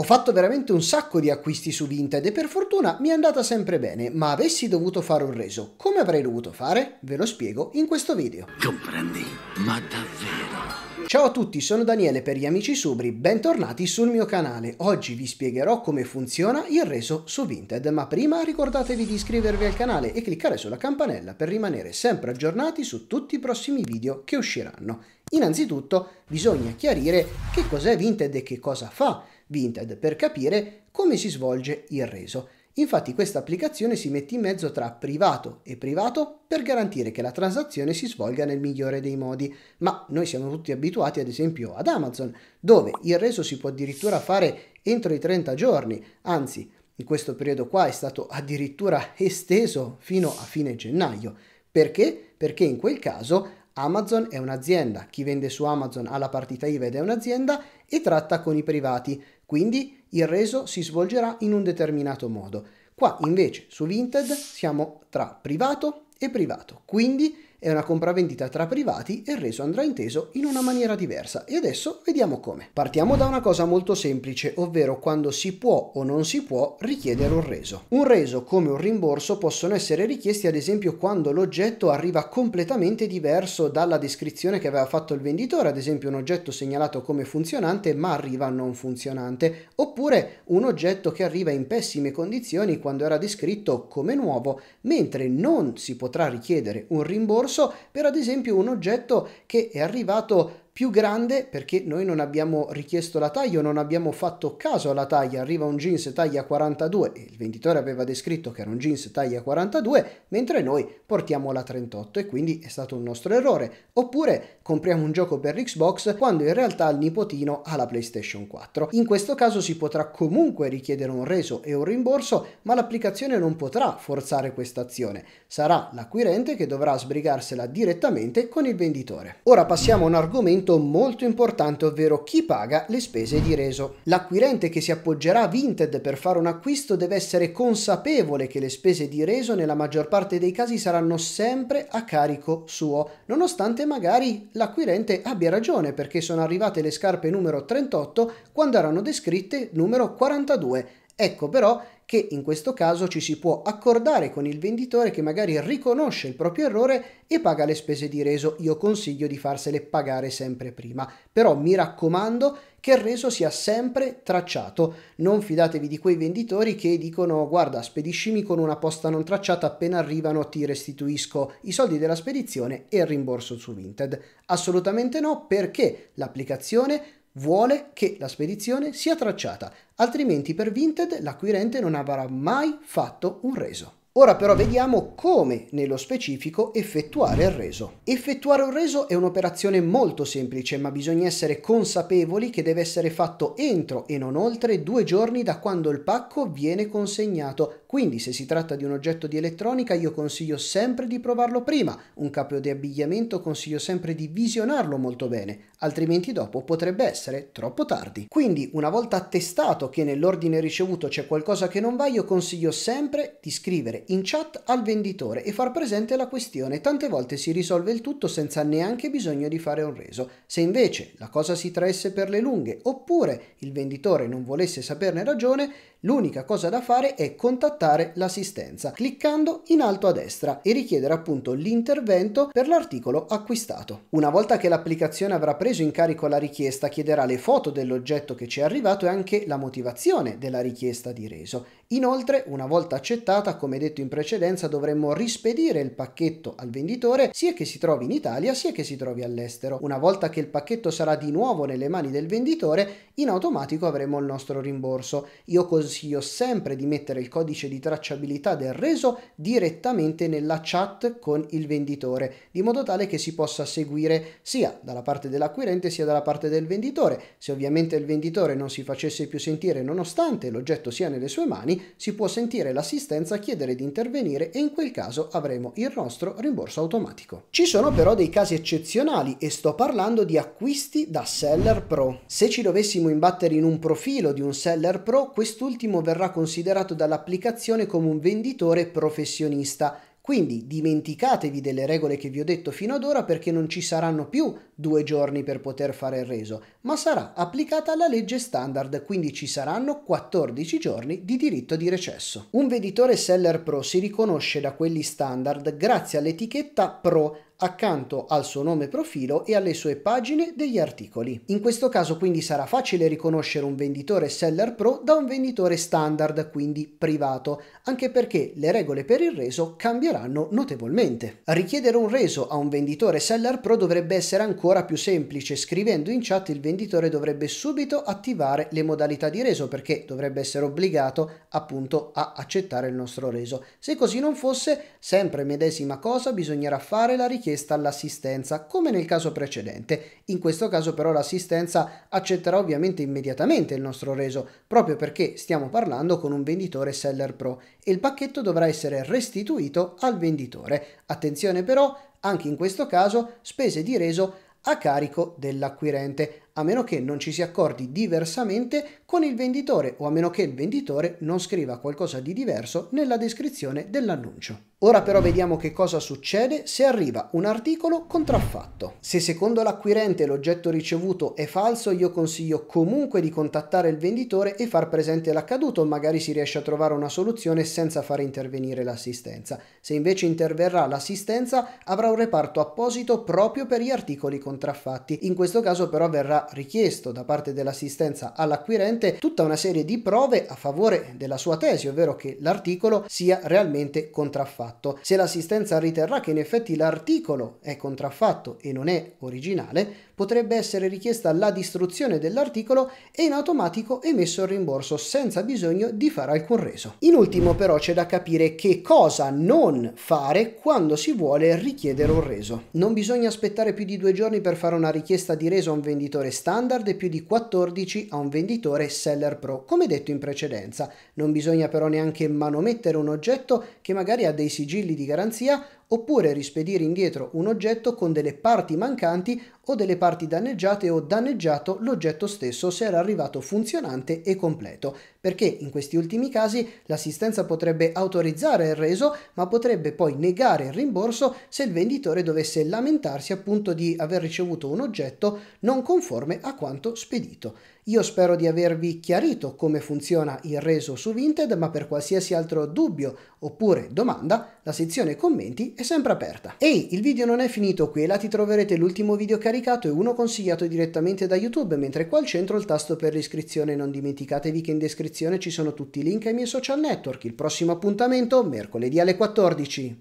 Ho fatto veramente un sacco di acquisti su Vinted e per fortuna mi è andata sempre bene, ma avessi dovuto fare un reso, come avrei dovuto fare? Ve lo spiego in questo video. Comprendi? Ma davvero? Ciao a tutti, sono Daniele per gli amici Subri, bentornati sul mio canale. Oggi vi spiegherò come funziona il reso su Vinted, ma prima ricordatevi di iscrivervi al canale e cliccare sulla campanella per rimanere sempre aggiornati su tutti i prossimi video che usciranno. Innanzitutto bisogna chiarire che cos'è Vinted e che cosa fa Vinted per capire come si svolge il reso. Infatti questa applicazione si mette in mezzo tra privato e privato per garantire che la transazione si svolga nel migliore dei modi, ma noi siamo tutti abituati ad esempio ad Amazon, dove il reso si può addirittura fare entro i 30 giorni, anzi in questo periodo qua è stato addirittura esteso fino a fine gennaio. Perché? Perché in quel caso Amazon è un'azienda, chi vende su Amazon ha la partita IVA ed è un'azienda e tratta con i privati, quindi il reso si svolgerà in un determinato modo. Qua invece su Vinted siamo tra privato e privato, quindi è una compravendita tra privati e il reso andrà inteso in una maniera diversa e adesso vediamo come. Partiamo da una cosa molto semplice, ovvero quando si può o non si può richiedere un reso. Un reso come un rimborso possono essere richiesti ad esempio quando l'oggetto arriva completamente diverso dalla descrizione che aveva fatto il venditore, ad esempio un oggetto segnalato come funzionante ma arriva non funzionante, oppure un oggetto che arriva in pessime condizioni quando era descritto come nuovo, mentre non si potrà richiedere un rimborso corso per ad esempio un oggetto che è arrivato più grande perché noi non abbiamo richiesto la taglia non abbiamo fatto caso alla taglia arriva un jeans taglia 42 e il venditore aveva descritto che era un jeans taglia 42 mentre noi portiamo la 38 e quindi è stato un nostro errore oppure compriamo un gioco per l'Xbox quando in realtà il nipotino ha la PlayStation 4. In questo caso si potrà comunque richiedere un reso e un rimborso, ma l'applicazione non potrà forzare questa azione, sarà l'acquirente che dovrà sbrigarsela direttamente con il venditore. Ora passiamo a un argomento molto importante, ovvero chi paga le spese di reso. L'acquirente che si appoggerà a Vinted per fare un acquisto deve essere consapevole che le spese di reso nella maggior parte dei casi saranno sempre a carico suo, nonostante magari l'acquirente abbia ragione perché sono arrivate le scarpe numero 38 quando erano descritte numero 42 Ecco però che in questo caso ci si può accordare con il venditore che magari riconosce il proprio errore e paga le spese di reso. Io consiglio di farsele pagare sempre prima, però mi raccomando che il reso sia sempre tracciato. Non fidatevi di quei venditori che dicono guarda spediscimi con una posta non tracciata appena arrivano ti restituisco i soldi della spedizione e il rimborso su Vinted. Assolutamente no perché l'applicazione Vuole che la spedizione sia tracciata, altrimenti per Vinted l'acquirente non avrà mai fatto un reso. Ora però vediamo come nello specifico effettuare il reso. Effettuare un reso è un'operazione molto semplice ma bisogna essere consapevoli che deve essere fatto entro e non oltre due giorni da quando il pacco viene consegnato. Quindi se si tratta di un oggetto di elettronica io consiglio sempre di provarlo prima, un capo di abbigliamento consiglio sempre di visionarlo molto bene, altrimenti dopo potrebbe essere troppo tardi. Quindi una volta attestato che nell'ordine ricevuto c'è qualcosa che non va io consiglio sempre di scrivere in chat al venditore e far presente la questione. Tante volte si risolve il tutto senza neanche bisogno di fare un reso. Se invece la cosa si traesse per le lunghe oppure il venditore non volesse saperne ragione, L'unica cosa da fare è contattare l'assistenza cliccando in alto a destra e richiedere appunto l'intervento per l'articolo acquistato. Una volta che l'applicazione avrà preso in carico la richiesta chiederà le foto dell'oggetto che ci è arrivato e anche la motivazione della richiesta di reso. Inoltre, una volta accettata, come detto in precedenza, dovremmo rispedire il pacchetto al venditore sia che si trovi in Italia sia che si trovi all'estero. Una volta che il pacchetto sarà di nuovo nelle mani del venditore, in automatico avremo il nostro rimborso. Io così consiglio sempre di mettere il codice di tracciabilità del reso direttamente nella chat con il venditore, di modo tale che si possa seguire sia dalla parte dell'acquirente sia dalla parte del venditore. Se ovviamente il venditore non si facesse più sentire nonostante l'oggetto sia nelle sue mani, si può sentire l'assistenza chiedere di intervenire e in quel caso avremo il nostro rimborso automatico. Ci sono però dei casi eccezionali e sto parlando di acquisti da Seller Pro. Se ci dovessimo imbattere in un profilo di un Seller Pro, quest'ultimo quest'ultimo verrà considerato dall'applicazione come un venditore professionista. Quindi dimenticatevi delle regole che vi ho detto fino ad ora perché non ci saranno più due giorni per poter fare il reso, ma sarà applicata la legge standard, quindi ci saranno 14 giorni di diritto di recesso. Un venditore seller pro si riconosce da quelli standard grazie all'etichetta pro accanto al suo nome profilo e alle sue pagine degli articoli. In questo caso quindi sarà facile riconoscere un venditore seller pro da un venditore standard, quindi privato, anche perché le regole per il reso cambieranno notevolmente. Richiedere un reso a un venditore seller pro dovrebbe essere ancora più semplice, scrivendo in chat il venditore dovrebbe subito attivare le modalità di reso perché dovrebbe essere obbligato appunto a accettare il nostro reso. Se così non fosse, sempre medesima cosa, bisognerà fare la richiesta richiesta l'assistenza, come nel caso precedente. In questo caso però l'assistenza accetterà ovviamente immediatamente il nostro reso, proprio perché stiamo parlando con un venditore seller pro e il pacchetto dovrà essere restituito al venditore. Attenzione però, anche in questo caso, spese di reso a carico dell'acquirente a meno che non ci si accordi diversamente con il venditore o a meno che il venditore non scriva qualcosa di diverso nella descrizione dell'annuncio. Ora però vediamo che cosa succede se arriva un articolo contraffatto. Se secondo l'acquirente l'oggetto ricevuto è falso, io consiglio comunque di contattare il venditore e far presente l'accaduto, magari si riesce a trovare una soluzione senza far intervenire l'assistenza. Se invece interverrà l'assistenza, avrà un reparto apposito proprio per gli articoli contraffatti. In questo caso però verrà richiesto da parte dell'assistenza all'acquirente tutta una serie di prove a favore della sua tesi, ovvero che l'articolo sia realmente contraffatto. Se l'assistenza riterrà che in effetti l'articolo è contraffatto e non è originale, potrebbe essere richiesta la distruzione dell'articolo e in automatico emesso il rimborso senza bisogno di fare alcun reso. In ultimo però c'è da capire che cosa non fare quando si vuole richiedere un reso. Non bisogna aspettare più di due giorni per fare una richiesta di reso a un venditore venditore standard e più di 14 a un venditore seller pro, come detto in precedenza. Non bisogna però neanche manomettere un oggetto che magari ha dei sigilli di garanzia oppure rispedire indietro un oggetto con delle parti mancanti o delle parti danneggiate o danneggiato l'oggetto stesso se era arrivato funzionante e completo, perché in questi ultimi casi l'assistenza potrebbe autorizzare il reso ma potrebbe poi negare il rimborso se il venditore dovesse lamentarsi appunto di aver ricevuto un oggetto non conforme a quanto spedito. Io spero di avervi chiarito come funziona il reso su Vinted, ma per qualsiasi altro dubbio oppure domanda, la sezione commenti è sempre aperta. Ehi, il video non è finito qui, là ti troverete l'ultimo video caricato e uno consigliato direttamente da YouTube, mentre qua al centro il tasto per l'iscrizione. Non dimenticatevi che in descrizione ci sono tutti i link ai miei social network. Il prossimo appuntamento mercoledì alle 14.